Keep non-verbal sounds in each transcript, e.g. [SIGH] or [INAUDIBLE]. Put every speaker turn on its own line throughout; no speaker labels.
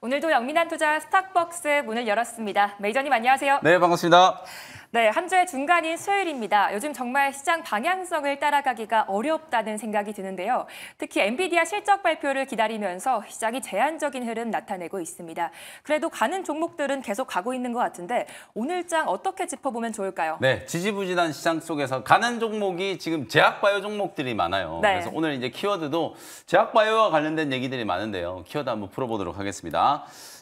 오늘도 영민한 투자 스탁박스 문을 열었습니다. 메이저님 안녕하세요.
네, 반갑습니다.
네, 한 주의 중간인 수요일입니다. 요즘 정말 시장 방향성을 따라가기가 어렵다는 생각이 드는데요. 특히 엔비디아 실적 발표를 기다리면서 시장이 제한적인 흐름 나타내고 있습니다. 그래도 가는 종목들은 계속 가고 있는 것 같은데 오늘 장 어떻게 짚어보면 좋을까요?
네, 지지부진한 시장 속에서 가는 종목이 지금 제약바이오 종목들이 많아요. 네. 그래서 오늘 이제 키워드도 제약바이오와 관련된 얘기들이 많은데요. 키워드 한번 풀어보도록 하겠습니다.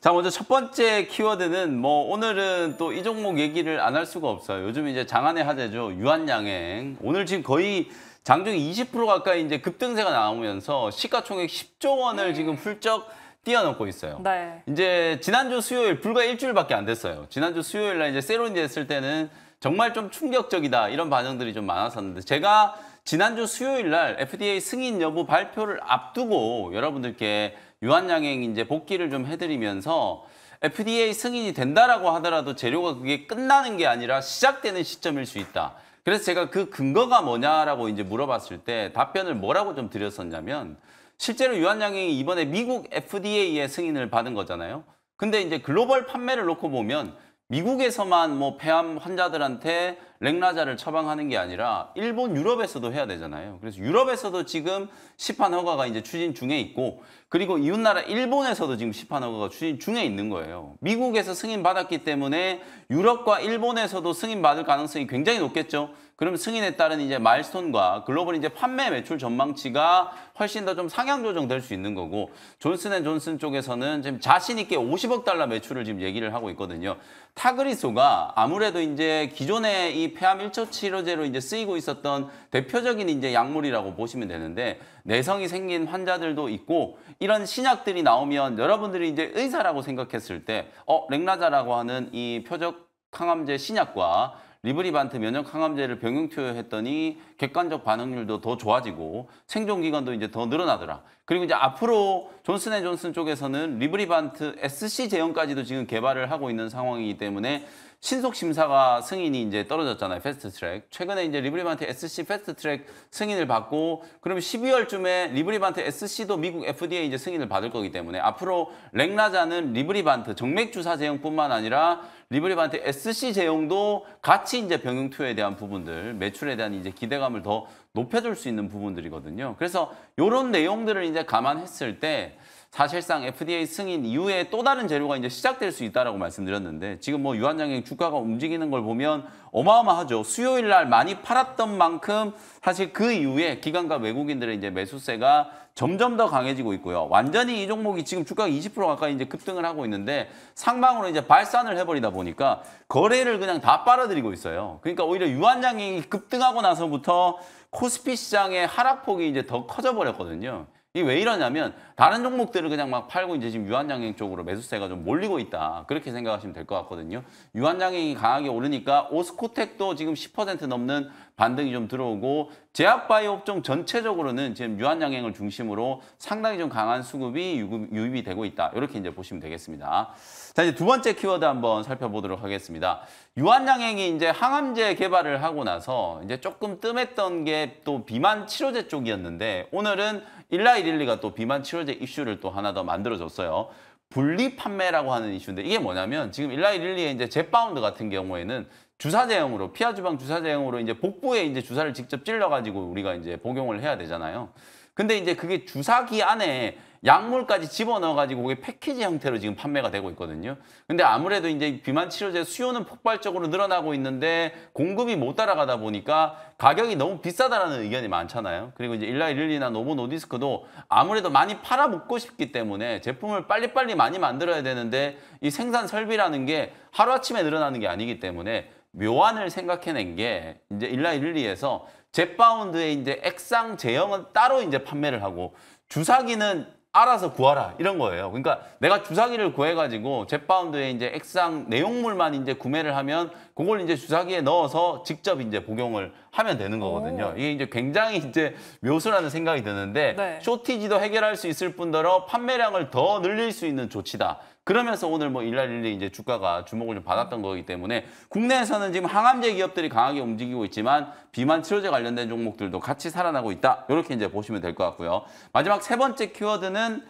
자, 먼저 첫 번째 키워드는 뭐 오늘은 또 이 종목 얘기를 안 할 수가 없어요. 요즘 이제 장안의 화제죠. 유한양행. 오늘 지금 거의 장중20% 가까이 이제 급등세가 나오면서 시가총액 10조 원을 지금 음. 훌쩍 뛰어넘고 있어요. 네. 이제 지난주 수요일 불과 일주일밖에 안 됐어요. 지난주 수요일 날 이제 세론이 했을 때는 정말 좀 충격적이다 이런 반응들이 좀 많았었는데 제가 지난주 수요일 날 FDA 승인 여부 발표를 앞두고 여러분들께 유한양행 이제 복귀를 좀 해드리면서 FDA 승인이 된다라고 하더라도 재료가 그게 끝나는 게 아니라 시작되는 시점일 수 있다. 그래서 제가 그 근거가 뭐냐라고 이제 물어봤을 때 답변을 뭐라고 좀 드렸었냐면 실제로 유한양행이 이번에 미국 FDA의 승인을 받은 거잖아요. 근데 이제 글로벌 판매를 놓고 보면 미국에서만 뭐 폐암 환자들한테 렉라자를 처방하는 게 아니라 일본 유럽에서도 해야 되잖아요. 그래서 유럽에서도 지금 시판 허가가 이제 추진 중에 있고 그리고 이웃나라 일본에서도 지금 시판 허가가 추진 중에 있는 거예요. 미국에서 승인 받았기 때문에 유럽과 일본에서도 승인 받을 가능성이 굉장히 높겠죠. 그럼 승인에 따른 이제 마일스톤과 글로벌 이제 판매 매출 전망치가 훨씬 더 좀 상향 조정될 수 있는 거고 존슨앤존슨 쪽에서는 지금 자신 있게 50억 달러 매출을 지금 얘기를 하고 있거든요. 타그리소가 아무래도 이제 기존의 이 폐암 1초 치료제로 이제 쓰이고 있었던 대표적인 이제 약물이라고 보시면 되는데 내성이 생긴 환자들도 있고 이런 신약들이 나오면 여러분들이 이제 의사라고 생각했을 때 어, 렉라자라고 하는 이 표적 항암제 신약과 리브리반트 면역 항암제를 병용 투여했더니 객관적 반응률도 더 좋아지고 생존 기간도 이제 더 늘어나더라. 그리고 이제 앞으로 존슨앤존슨 쪽에서는 리브리반트 SC 제형까지도 지금 개발을 하고 있는 상황이기 때문에 신속 심사가 승인이 이제 떨어졌잖아요. 패스트 트랙. 최근에 이제 리브리반트 SC 패스트 트랙 승인을 받고 그러면 12월쯤에 리브리반트 SC도 미국 FDA 이제 승인을 받을 거기 때문에 앞으로 렉라자는 리브리반트 정맥 주사 제형뿐만 아니라 리브리반트 SC 제형도 같이 이제 병용 투여에 대한 부분들, 매출에 대한 이제 기대감을 더 높여줄 수 있는 부분들이거든요. 그래서 이런 내용들을 이제 감안했을 때 사실상 FDA 승인 이후에 또 다른 재료가 이제 시작될 수 있다라고 말씀드렸는데 지금 뭐유한장행 주가가 움직이는 걸 보면 어마어마하죠. 수요일 날 많이 팔았던 만큼 사실 그 이후에 기관과 외국인들의 이제 매수세가 점점 더 강해지고 있고요. 완전히 이 종목이 지금 주가가 20% 가까이 이제 급등을 하고 있는데 상방으로 이제 발산을 해버리다 보니까 거래를 그냥 다 빨아들이고 있어요. 그러니까 오히려 유한장행이 급등하고 나서부터 코스피 시장의 하락폭이 이제 더 커져 버렸거든요. 이게 왜 이러냐면 다른 종목들을 그냥 막 팔고 이제 지금 유한양행 쪽으로 매수세가 좀 몰리고 있다. 그렇게 생각하시면 될 것 같거든요. 유한양행이 강하게 오르니까 오스코텍도 지금 10% 넘는 반등이 좀 들어오고 제약바이오 업종 전체적으로는 지금 유한양행을 중심으로 상당히 좀 강한 수급이 유입이 되고 있다. 이렇게 이제 보시면 되겠습니다. 자, 이제 두 번째 키워드 한번 살펴보도록 하겠습니다. 유한양행이 이제 항암제 개발을 하고 나서 이제 조금 뜸했던 게 또 비만 치료제 쪽이었는데 오늘은 일라이릴리가 또 비만 치료제 이슈를 또 하나 더 만들어줬어요. 분리 판매라고 하는 이슈인데 이게 뭐냐면 지금 일라이릴리의 이제 j 파운드 같은 경우에는 주사제형으로 피하 주방 주사제형으로 이제 복부에 이제 주사를 직접 찔러 가지고 우리가 이제 복용을 해야 되잖아요. 근데 이제 그게 주사기 안에 약물까지 집어넣어 가지고 그게 패키지 형태로 지금 판매가 되고 있거든요. 근데 아무래도 이제 비만 치료제 수요는 폭발적으로 늘어나고 있는데 공급이 못 따라가다 보니까 가격이 너무 비싸다라는 의견이 많잖아요. 그리고 이제 일라이릴리나 노보 노디스크도 아무래도 많이 팔아먹고 싶기 때문에 제품을 빨리빨리 많이 만들어야 되는데 이 생산 설비라는 게 하루아침에 늘어나는 게 아니기 때문에 묘안을 생각해낸 게 이제 일라일리에서 잭바운드의 이제 액상 제형은 따로 이제 판매를 하고 주사기는 알아서 구하라 이런 거예요. 그러니까 내가 주사기를 구해가지고 잭바운드의 이제 액상 내용물만 이제 구매를 하면 그걸 이제 주사기에 넣어서 직접 이제 복용을 하면 되는 거거든요. 오. 이게 이제 굉장히 이제 묘수라는 생각이 드는데 네. 쇼티지도 해결할 수 있을 뿐더러 판매량을 더 늘릴 수 있는 조치다. 그러면서 오늘 뭐일랄일리 이제 주가가 주목을 좀 받았던 거기 때문에 국내에서는 지금 항암제 기업들이 강하게 움직이고 있지만 비만 치료제 관련된 종목들도 같이 살아나고 있다. 이렇게 이제 보시면 될 것 같고요. 마지막 세 번째 키워드는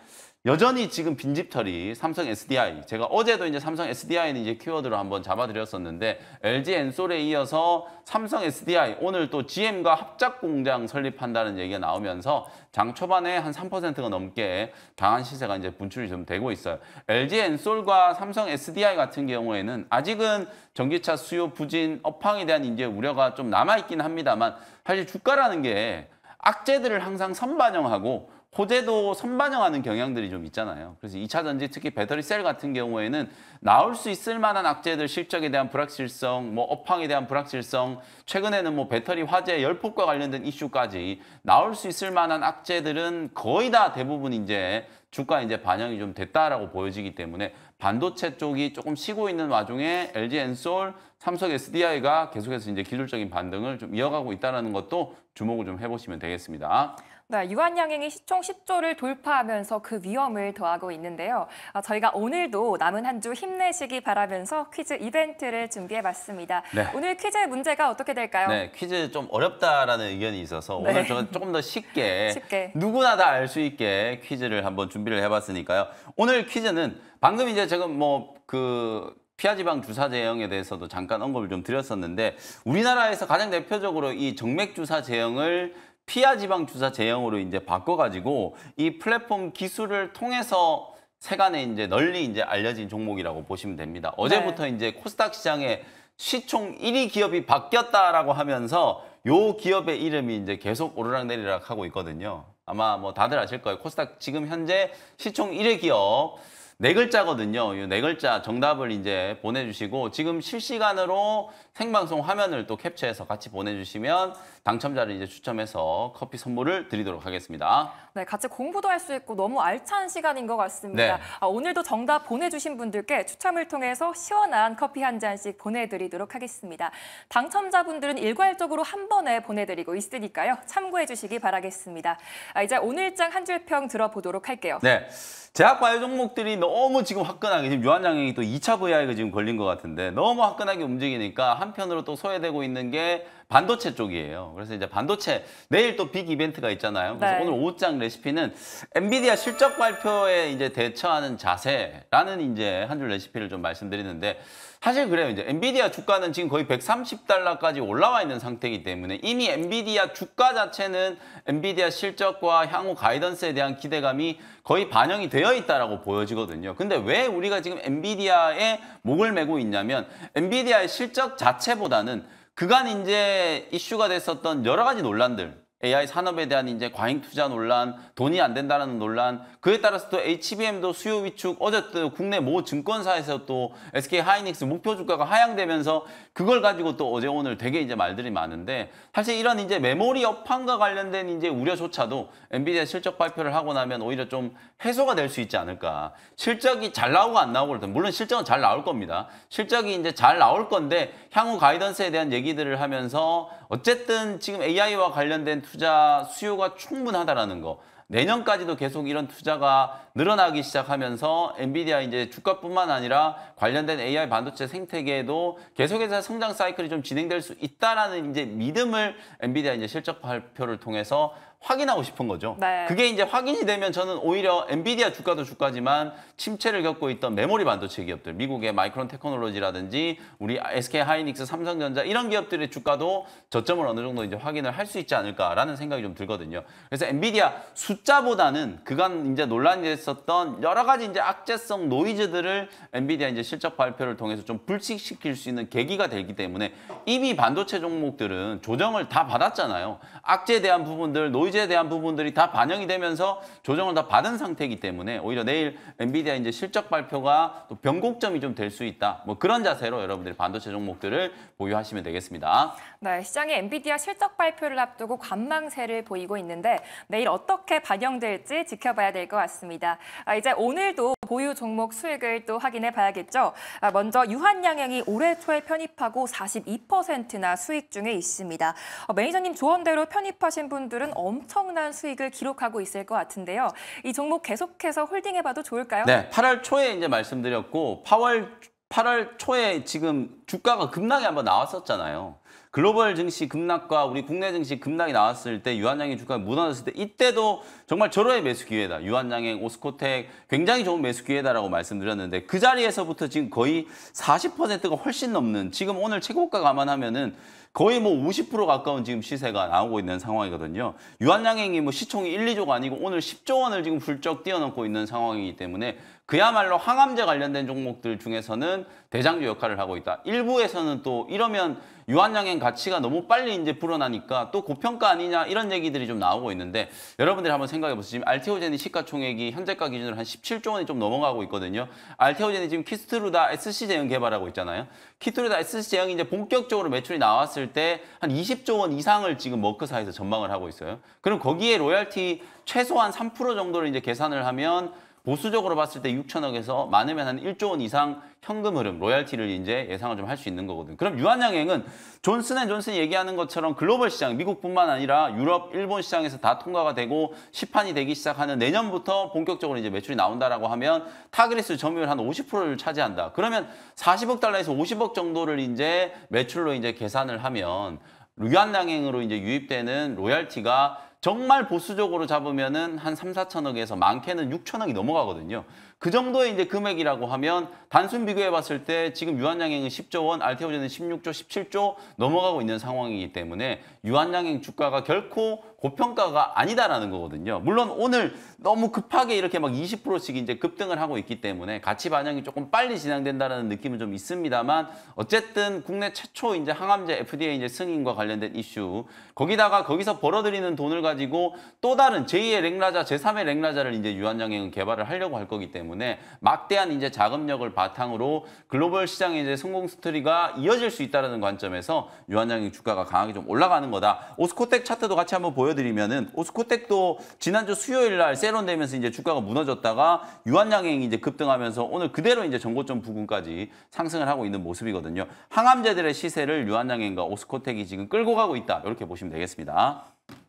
여전히 지금 빈집털이 삼성 SDI 제가 어제도 이제 삼성 SDI는 이제 키워드로 한번 잡아드렸었는데 LG 엔솔에 이어서 삼성 SDI 오늘 또 GM과 합작 공장 설립한다는 얘기가 나오면서 장 초반에 한 3%가 넘게 강한 시세가 이제 분출이 좀 되고 있어요. LG 엔솔과 삼성 SDI 같은 경우에는 아직은 전기차 수요 부진 업황에 대한 이제 우려가 좀 남아 있긴 합니다만 사실 주가라는 게 악재들을 항상 선반영하고 호재도 선반영하는 경향들이 좀 있잖아요. 그래서 2차 전지 특히 배터리 셀 같은 경우에는 나올 수 있을 만한 악재들 실적에 대한 불확실성, 뭐 업황에 대한 불확실성, 최근에는 뭐 배터리 화재 열폭과 관련된 이슈까지 나올 수 있을 만한 악재들은 거의 다 대부분 이제 주가 이제 반영이 좀 됐다라고 보여지기 때문에 반도체 쪽이 조금 쉬고 있는 와중에 LG 엔솔, 삼성 SDI가 계속해서 이제 기술적인 반등을 좀 이어가고 있다는 것도 주목을 좀 해보시면 되겠습니다.
네, 유한양행이 시총 10조를 돌파하면서 그 위험을 더하고 있는데요. 어, 저희가 오늘도 남은 한 주 힘내시기 바라면서 퀴즈 이벤트를 준비해봤습니다. 네. 오늘 퀴즈 의 문제가 어떻게 될까요? 네,
퀴즈 좀 어렵다라는 의견이 있어서 네. 오늘 저는 조금 더 쉽게, [LAUGHS] 쉽게. 누구나 다 알 수 있게 퀴즈를 한번 준비를 해봤으니까요. 오늘 퀴즈는 방금 이제 지금 뭐 그 피하지방 주사 제형에 대해서도 잠깐 언급을 좀 드렸었는데 우리나라에서 가장 대표적으로 이 정맥 주사 제형을 피하 지방 주사 제형으로 이제 바꿔가지고 이 플랫폼 기술을 통해서 세간에 이제 널리 이제 알려진 종목이라고 보시면 됩니다. 어제부터 네. 이제 코스닥 시장에 시총 1위 기업이 바뀌었다라고 하면서 요 기업의 이름이 이제 계속 오르락내리락 하고 있거든요. 아마 뭐 다들 아실 거예요. 코스닥 지금 현재 시총 1위 기업 네 글자거든요. 이 네 글자 정답을 이제 보내주시고 지금 실시간으로 생방송 화면을 또 캡처해서 같이 보내주시면 당첨자를 이제 추첨해서 커피 선물을 드리도록 하겠습니다.
네, 같이 공부도 할 수 있고 너무 알찬 시간인 것 같습니다. 네. 아, 오늘도 정답 보내주신 분들께 추첨을 통해서 시원한 커피 한 잔씩 보내드리도록 하겠습니다. 당첨자분들은 일괄적으로 한 번에 보내드리고 있으니까요. 참고해 주시기 바라겠습니다. 아, 이제 오늘장 한 줄 평 들어보도록 할게요. 네,
제약 바이 종목들이 너무 지금 화끈하게 지금 유한양이또 2차 VI가 지금 걸린 것 같은데 너무 화끈하게 움직이니까 한편으로 또 소외되고 있는 게 반도체 쪽이에요. 그래서 이제 반도체 내일 또 빅 이벤트가 있잖아요. 그래서 네. 오늘 오후장 레시피는 엔비디아 실적 발표에 이제 대처하는 자세라는 이제 한 줄 레시피를 좀 말씀드리는데 사실 그래요. 이제 엔비디아 주가는 지금 거의 130달러까지 올라와 있는 상태이기 때문에 이미 엔비디아 주가 자체는 엔비디아 실적과 향후 가이던스에 대한 기대감이 거의 반영이 되어 있다라고 보여지거든요. 근데 왜 우리가 지금 엔비디아에 목을 메고 있냐면 엔비디아의 실적 자체보다는 그간 이제 이슈가 됐었던 여러 가지 논란들 AI 산업에 대한 이제 과잉 투자 논란, 돈이 안 된다는 논란, 그에 따라서 또 HBM도 수요 위축, 어제 또 국내 모 증권사에서 또 SK 하이닉스 목표 주가가 하향되면서 그걸 가지고 또 어제 오늘 되게 이제 말들이 많은데 사실 이런 이제 메모리 업황과 관련된 이제 우려조차도 엔비디아 실적 발표를 하고 나면 오히려 좀 해소가 될 수 있지 않을까. 실적이 잘 나오고 안 나오고 그렇든 물론 실적은 잘 나올 겁니다. 실적이 이제 잘 나올 건데 향후 가이던스에 대한 얘기들을 하면서 어쨌든 지금 AI와 관련된 투자 수요가 충분하다라는 거. 내년까지도 계속 이런 투자가 늘어나기 시작하면서 엔비디아 이제 주가뿐만 아니라 관련된 AI 반도체 생태계에도 계속해서 성장 사이클이 좀 진행될 수 있다라는 이제 믿음을 엔비디아 이제 실적 발표를 통해서 확인하고 싶은 거죠. 네. 그게 이제 확인이 되면 저는 오히려 엔비디아 주가도 주가지만 침체를 겪고 있던 메모리 반도체 기업들, 미국의 마이크론 테크놀로지라든지 우리 SK 하이닉스, 삼성전자 이런 기업들의 주가도 저점을 어느 정도 이제 확인을 할 수 있지 않을까라는 생각이 좀 들거든요. 그래서 엔비디아 숫자보다는 그간 이제 논란이 있었던 여러 가지 이제 악재성 노이즈들을 엔비디아 이제 실적 발표를 통해서 좀 불식시킬 수 있는 계기가 되기 때문에 이미 반도체 종목들은 조정을 다 받았잖아요. 악재에 대한 부분들, 노이즈 부재에 대한 부분들이 다 반영이 되면서 조정을 다 받은 상태이기 때문에 오히려 내일 엔비디아 이제 실적 발표가 또 변곡점이 좀 될 수 있다. 뭐 그런 자세로 여러분들이 반도체 종목들을 보유하시면 되겠습니다.
네, 시장의 엔비디아 실적 발표를 앞두고 관망세를 보이고 있는데 내일 어떻게 반영될지 지켜봐야 될 것 같습니다. 아, 이제 오늘도 보유 종목 수익을 또 확인해 봐야겠죠. 아, 먼저 유한양행이 올해 초에 편입하고 42%나 수익 중에 있습니다. 어, 매니저님 조언대로 편입하신 분들은 엄청난 수익을 기록하고 있을 것 같은데요. 이 종목 계속해서 홀딩해 봐도 좋을까요? 네, 8월 초에 이제
말씀드렸고 8월 8월 초에 지금 주가가 급락이 한번 나왔었잖아요. 글로벌 증시 급락과 우리 국내 증시 급락이 나왔을 때 유한양행 주가가 무너졌을 때 이때도 정말 절호의 매수 기회다. 유한양행, 오스코텍 굉장히 좋은 매수 기회다라고 말씀드렸는데 그 자리에서부터 지금 거의 40%가 훨씬 넘는 지금 오늘 최고가 감안하면은 거의 뭐 50% 가까운 지금 시세가 나오고 있는 상황이거든요. 유한양행이 뭐 시총이 1, 2조가 아니고 오늘 10조 원을 지금 훌쩍 뛰어넘고 있는 상황이기 때문에 그야말로 항암제 관련된 종목들 중에서는 대장주 역할을 하고 있다. 일부에서는 또 이러면 유한양행 가치가 너무 빨리 이제 불어나니까 또 고평가 아니냐 이런 얘기들이 좀 나오고 있는데 여러분들이 한번 생각해 보세요. 지금 알테오젠이 시가총액이 현재가 기준으로 한 17조 원이 좀 넘어가고 있거든요. 알테오젠이 지금 키스트루다 SC 제형 개발하고 있잖아요. 키스트루다 SC 제형이 이제 본격적으로 매출이 나왔을 봤을 때한 20조 원 이상을 지금 머크사에서 전망을 하고 있어요. 그럼 거기에 로열티 최소한 3% 정도를 이제 계산을 하면 보수적으로 봤을 때 6천억에서 많으면 한 1조 원 이상 현금 흐름, 로얄티를 이제 예상을 좀 할 수 있는 거거든요. 그럼 유한양행은 존슨앤존슨이 얘기하는 것처럼 글로벌 시장, 미국뿐만 아니라 유럽, 일본 시장에서 다 통과가 되고 시판이 되기 시작하는 내년부터 본격적으로 이제 매출이 나온다라고 하면 타그리스 점유율 한 50%를 차지한다. 그러면 40억 달러에서 50억 정도를 이제 매출로 이제 계산을 하면 유한양행으로 이제 유입되는 로얄티가 정말 보수적으로 잡으면은 한 3, 4천억에서 많게는 6천억이 넘어가거든요. 그 정도의 이제 금액이라고 하면 단순 비교해 봤을 때 지금 유한양행은 10조 원, 알테오젠은 16조, 17조 넘어가고 있는 상황이기 때문에 유한양행 주가가 결코 고평가가 아니다라는 거거든요. 물론 오늘 너무 급하게 이렇게 막 20%씩 이제 급등을 하고 있기 때문에 가치 반영이 조금 빨리 진행된다라는 느낌은 좀 있습니다만 어쨌든 국내 최초 이제 항암제 FDA 이제 승인과 관련된 이슈 거기다가 거기서 벌어들이는 돈을 가지고 또 다른 제2의 랭라자, 제3의 랭라자를 이제 유한양행은 개발을 하려고 할 거기 때문에 막대한 이제 자금력을 바탕으로 글로벌 시장의 이제 성공 스토리가 이어질 수 있다는 관점에서 유한양행 주가가 강하게 좀 올라가는 거다. 오스코텍 차트도 같이 한번 보여 보여드리면은 오스코텍도 지난주 수요일 날 세론되면서 이제 주가가 무너졌다가 유한양행이 이제 급등하면서 오늘 그대로 이제 전고점 부근까지 상승을 하고 있는 모습이거든요. 항암제들의 시세를 유한양행과 오스코텍이 지금 끌고 가고 있다. 이렇게 보시면 되겠습니다.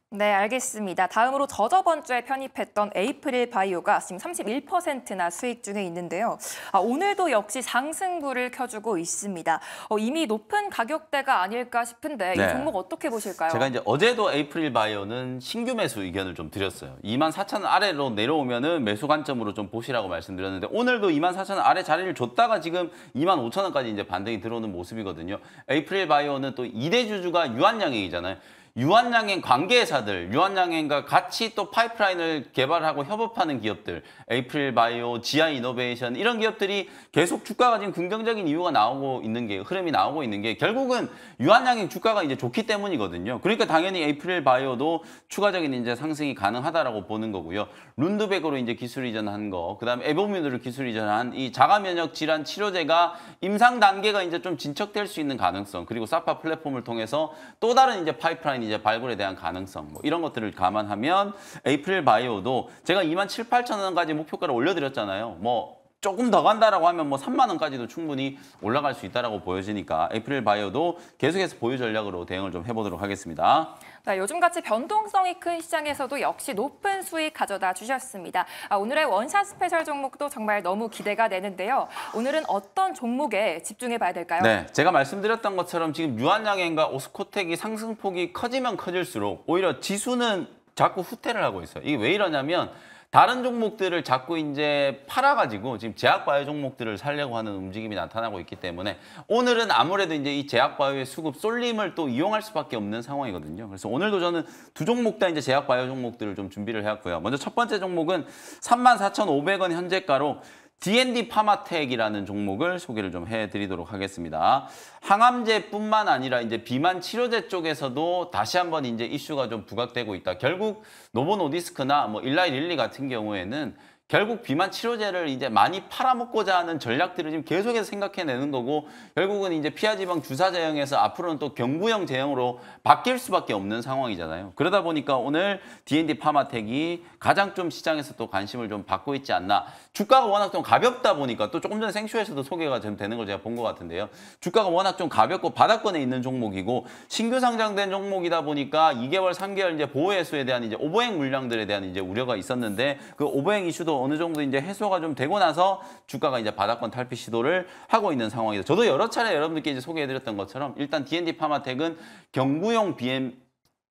네, 알겠습니다. 다음으로 저저번 주에 편입했던 에이프릴 바이오가 지금 31%나 수익 중에 있는데요. 아, 오늘도 역시 상승부를 켜주고 있습니다. 어, 이미 높은 가격대가 아닐까 싶은데 네. 이 종목 어떻게 보실까요? 제가
이제 어제도 에이프릴 바이오는 신규 매수 의견을 좀 드렸어요. 2만 4천 아래로 내려오면 은 매수 관점으로 좀 보시라고 말씀드렸는데 오늘도 2만 4천 아래 자리를 줬다가 지금 2만 5천 원까지 이제 반등이 들어오는 모습이거든요. 에이프릴 바이오는 또 2대 주주가 유한양행이잖아요. 유한양행 관계사들, 유한양행과 같이 또 파이프라인을 개발하고 협업하는 기업들, 에이프릴 바이오, 지아 이노베이션 이런 기업들이 계속 주가가 지금 긍정적인 이유가 나오고 있는 게 흐름이 나오고 있는 게 결국은 유한양행 주가가 이제 좋기 때문이거든요. 그러니까 당연히 에이프릴 바이오도 추가적인 이제 상승이 가능하다라고 보는 거고요. 룬드백으로 이제 기술 이전한 거, 그다음에 에보뮤드를 기술 이전한 이 자가 면역 질환 치료제가 임상 단계가 이제 좀 진척될 수 있는 가능성, 그리고 사파 플랫폼을 통해서 또 다른 이제 파이프라인 이제 발굴에 대한 가능성 뭐 이런 것들을 감안하면 에이프릴 바이오도 제가 2만 7, 8천 원까지 목표가를 올려드렸잖아요. 뭐 조금 더 간다라고 하면 뭐 3만 원까지도 충분히 올라갈 수 있다라고 보여지니까 에플릴 바이오도 계속해서 보유 전략으로 대응을 좀 해보도록 하겠습니다.
네, 요즘같이 변동성이 큰 시장에서도 역시 높은 수익 가져다 주셨습니다. 아, 오늘의 원샷 스페셜 종목도 정말 너무 기대가 되는데요. 오늘은 어떤 종목에 집중해 봐야 될까요? 네,
제가 말씀드렸던 것처럼 지금 유한양행과 오스코텍이 상승폭이 커지면 커질수록 오히려 지수는 자꾸 후퇴를 하고 있어요. 이게 왜 이러냐면 다른 종목들을 자꾸 이제 팔아가지고 지금 제약바이오 종목들을 살려고 하는 움직임이 나타나고 있기 때문에 오늘은 아무래도 이제 이 제약바이오의 수급 쏠림을 또 이용할 수밖에 없는 상황이거든요. 그래서 오늘도 저는 두 종목 다 이제 제약바이오 종목들을 좀 준비를 해왔고요. 먼저 첫 번째 종목은 34,500원 현재가로 D&D 파마텍이라는 종목을 소개를 좀 해드리도록 하겠습니다. 항암제뿐만 아니라 이제 비만 치료제 쪽에서도 다시 한번 이제 이슈가 좀 부각되고 있다. 결국 노보노디스크나 뭐 일라이 릴리 같은 경우에는 결국 비만 치료제를 이제 많이 팔아먹고자 하는 전략들을 지금 계속해서 생각해내는 거고 결국은 이제 피하지방 주사 제형에서 앞으로는 또 경구형 제형으로 바뀔 수밖에 없는 상황이잖아요. 그러다 보니까 오늘 D&D 파마텍이 가장 좀 시장에서 또 관심을 좀 받고 있지 않나. 주가가 워낙 좀 가볍다 보니까 또 조금 전에 생쇼에서도 소개가 좀 되는 걸 제가 본 것 같은데요. 주가가 워낙 좀 가볍고 바닥권에 있는 종목이고 신규 상장된 종목이다 보니까 2개월, 3개월 이제 보호해수에 대한 이제 오버행 물량들에 대한 이제 우려가 있었는데 그 오버행 이슈도 어느 정도 이제 해소가 좀 되고 나서 주가가 이제 바닥권 탈피 시도를 하고 있는 상황이다. 저도 여러 차례 여러분들께 이제 소개해드렸던 것처럼 일단 D&D 파마텍은 경구용 BM,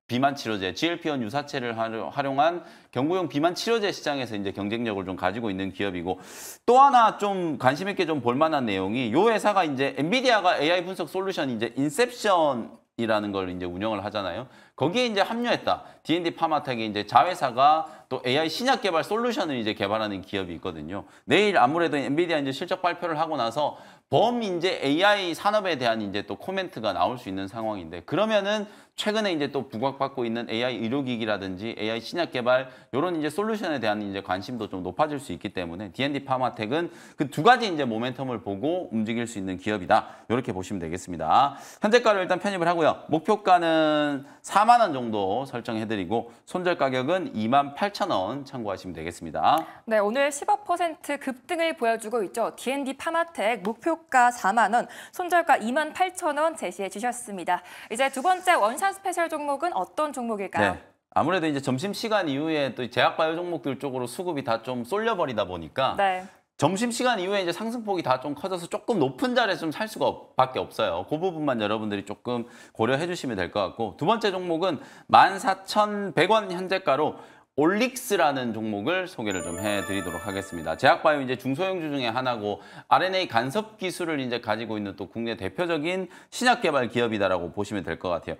비만 치료제, GLP-1 유사체를 활용한 경구용 비만 치료제 시장에서 이제 경쟁력을 좀 가지고 있는 기업이고 또 하나 좀 관심 있게 좀 볼만한 내용이 요 회사가 이제 엔비디아가 AI 분석 솔루션 이제 인셉션 이라는 걸 이제 운영을 하잖아요. 거기에 이제 합류했다. D&D 파마텍이 이제 자회사가 또 AI 신약 개발 솔루션을 이제 개발하는 기업이 있거든요. 내일 아무래도 엔비디아 이제 실적 발표를 하고 나서 범 이제 AI 산업에 대한 이제 또 코멘트가 나올 수 있는 상황인데 그러면은 최근에 이제 또 부각받고 있는 AI 의료기기라든지 AI 신약 개발 이런 이제 솔루션에 대한 이제 관심도 좀 높아질 수 있기 때문에 D&D 파마텍은 그 두 가지 이제 모멘텀을 보고 움직일 수 있는 기업이다 이렇게 보시면 되겠습니다. 현재가를 일단 편입을 하고요. 목표가는 4만 원 정도 설정해드리고 손절 가격은 2만 8천 원 참고하시면 되겠습니다.
네, 오늘 15% 급등을 보여주고 있죠. D&D 파마텍 목표가 4만 원, 손절가 2만 8천 원 제시해 주셨습니다. 이제 두 번째 원샷 차 스페셜 종목은 어떤 종목일까요? 네.
아무래도 이제 점심 시간 이후에 또 제약바이오 종목들 쪽으로 수급이 다 좀 쏠려버리다 보니까 네. 점심 시간 이후에 이제 상승폭이 다 좀 커져서 조금 높은 자리에서 좀 살 수가 없, 밖에 없어요. 그 부분만 여러분들이 조금 고려해 주시면 될 것 같고 두 번째 종목은 14,100원 현재가로 올릭스라는 종목을 소개를 좀 해드리도록 하겠습니다. 제약바이오 이제 중소형주 중에 하나고 RNA 간섭 기술을 이제 가지고 있는 또 국내 대표적인 신약 개발 기업이다라고 보시면 될 것 같아요.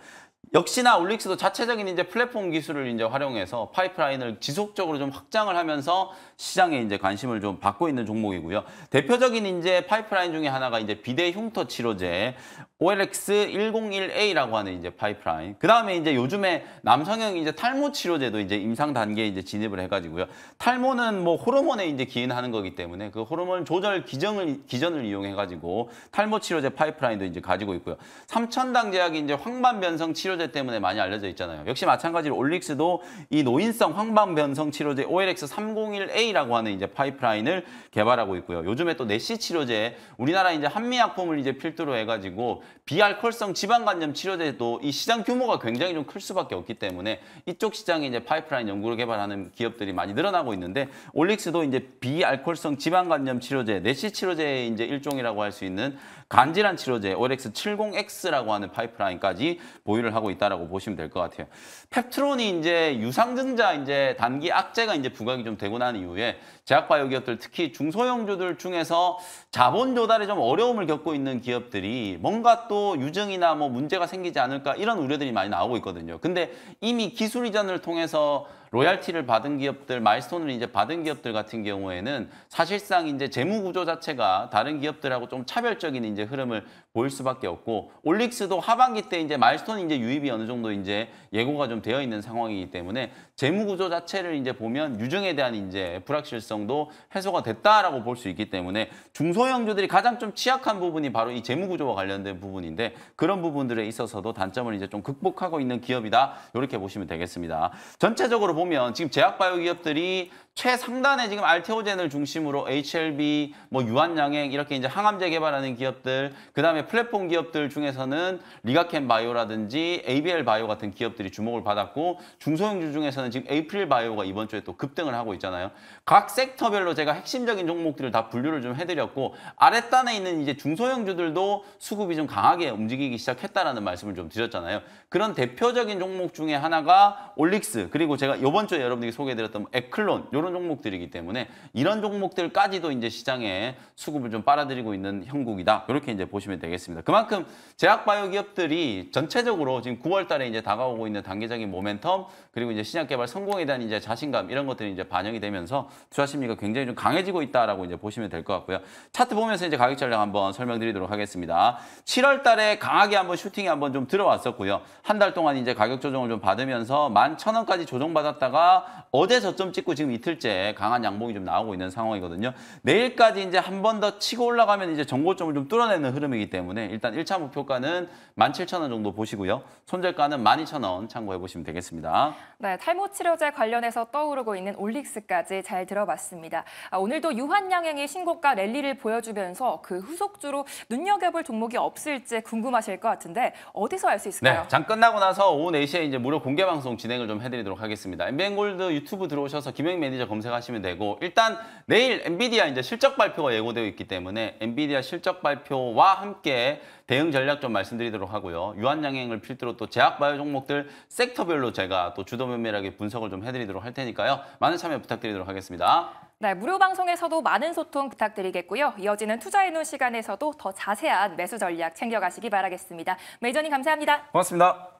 역시나 올릭스도 자체적인 이제 플랫폼 기술을 이제 활용해서 파이프라인을 지속적으로 좀 확장을 하면서 시장에 이제 관심을 좀 받고 있는 종목이고요. 대표적인 이제 파이프라인 중에 하나가 이제 비대 흉터 치료제 OLX 101A라고 하는 이제 파이프라인. 그 다음에 이제 요즘에 남성형 이제 탈모 치료제도 이제 임상 단계에 이제 진입을 해가지고요. 탈모는 뭐 호르몬에 이제 기인하는 거기 때문에 그 호르몬 조절 기정을 기전을 이용해가지고 탈모 치료제 파이프라인도 이제 가지고 있고요. 삼천당 제약이 이제 황반변성 치료제 치료제 때문에 많이 알려져 있잖아요. 역시 마찬가지로 올릭스도 이 노인성 황방 변성 치료제 OLX301A라고 하는 이제 파이프라인을 개발하고 있고요. 요즘에 또 내시 치료제 우리나라 이제 한미약품을 이제 필두로 해가지고 비알콜성 지방간염 치료제도 이 시장 규모가 굉장히 좀 클 수밖에 없기 때문에 이쪽 시장에 이제 파이프라인 연구를 개발하는 기업들이 많이 늘어나고 있는데 올릭스도 이제 비알콜성 지방간염 치료제 내시 치료제의 이제 일종이라고 할 수 있는 간질환 치료제 OX 70X라고 하는 파이프라인까지 보유를 하고 있다라고 보시면 될 것 같아요. 펩트론이 이제 유상증자 이제 단기 악재가 이제 부각이 좀 되고 난 이후에 제약바 이 기업들 특히 중소형주들 중에서 자본 조달에 좀 어려움을 겪고 있는 기업들이 뭔가 또 유증이나 뭐 문제가 생기지 않을까 이런 우려들이 많이 나오고 있거든요. 근데 이미 기술 이전을 통해서 로얄티를 받은 기업들, 마일스톤을 이제 받은 기업들 같은 경우에는 사실상 이제 재무 구조 자체가 다른 기업들하고 좀 차별적인 이제 흐름을 보일 수밖에 없고 올릭스도 하반기 때 이제 마일스톤 이제 유입이 어느 정도 이제 예고가 좀 되어 있는 상황이기 때문에 재무 구조 자체를 이제 보면 유증에 대한 이제 불확실성 정도 해소가 됐다라고 볼 수 있기 때문에 중소형주들이 가장 좀 취약한 부분이 바로 이 재무구조와 관련된 부분인데 그런 부분들에 있어서도 단점을 이제 좀 극복하고 있는 기업이다 이렇게 보시면 되겠습니다. 전체적으로 보면 지금 제약바이오 기업들이 최상단에 지금 알테오젠을 중심으로 HLB, 뭐 유한양행 이렇게 이제 항암제 개발하는 기업들, 그다음에 플랫폼 기업들 중에서는 리가켄 바이오라든지 ABL 바이오 같은 기업들이 주목을 받았고 중소형주 중에서는 지금 에이프릴 바이오가 이번 주에 또 급등을 하고 있잖아요. 각 섹터별로 제가 핵심적인 종목들을 다 분류를 좀 해드렸고 아랫단에 있는 이제 중소형주들도 수급이 좀 강하게 움직이기 시작했다라는 말씀을 좀 드렸잖아요. 그런 대표적인 종목 중에 하나가 올릭스 그리고 제가 이번 주에 여러분들이 소개해드렸던 뭐 에클론 이런 종목들이기 때문에 이런 종목들까지도 이제 시장에 수급을 좀 빨아들이고 있는 형국이다. 이렇게 이제 보시면 되겠습니다. 그만큼 제약바이오 기업들이 전체적으로 지금 9월 달에 이제 다가오고 있는 단계적인 모멘텀 그리고 이제 시장 개발 성공에 대한 이제 자신감 이런 것들이 이제 반영이 되면서 투자 심리가 굉장히 좀 강해지고 있다라고 이제 보시면 될 것 같고요. 차트 보면서 이제 가격 전략 한번 설명드리도록 하겠습니다. 7월 달에 강하게 한번 슈팅이 한번 좀 들어왔었고요. 한 달 동안 이제 가격 조정을 좀 받으면서 11,000원까지 조정받았다가 어제 저점 찍고 지금 이틀째 강한 양봉이 좀 나오고 있는 상황이거든요. 내일까지 이제 한 번 더 치고 올라가면 이제 전고점을 좀 뚫어내는 흐름이기 때문에 일단 1차 목표가는 17,000원 정도 보시고요. 손절가는 12,000원 참고해 보시면 되겠습니다.
네, 탈모 치료제 관련해서 떠오르고 있는 올릭스까지 잘 들어봤습니다. 올습니다 아, 오늘도 유한양행의 신고가 랠리를 보여주면서 그 후속주로 눈여겨볼 종목이 없을지 궁금하실 것 같은데 어디서 알 수 있을까요? 네,
장 끝나고 나서 오후 4시에 이제 무료 공개 방송 진행을 좀 해드리도록 하겠습니다. MBN 골드 유튜브 들어오셔서 김영 매니저 검색하시면 되고 일단 내일 엔비디아 이제 실적 발표가 예고되어 있기 때문에 엔비디아 실적 발표와 함께 대응 전략 좀 말씀드리도록 하고요. 유한양행을 필두로 또 제약바이오 종목들 섹터별로 제가 또 주도면밀하게 분석을 좀 해드리도록 할 테니까요. 많은 참여 부탁드리도록 하겠습니다.
네, 무료 방송에서도 많은 소통 부탁드리겠고요. 이어지는 투자해놓 시간에서도 더 자세한 매수 전략 챙겨가시기 바라겠습니다. 메이저님 감사합니다.
고맙습니다.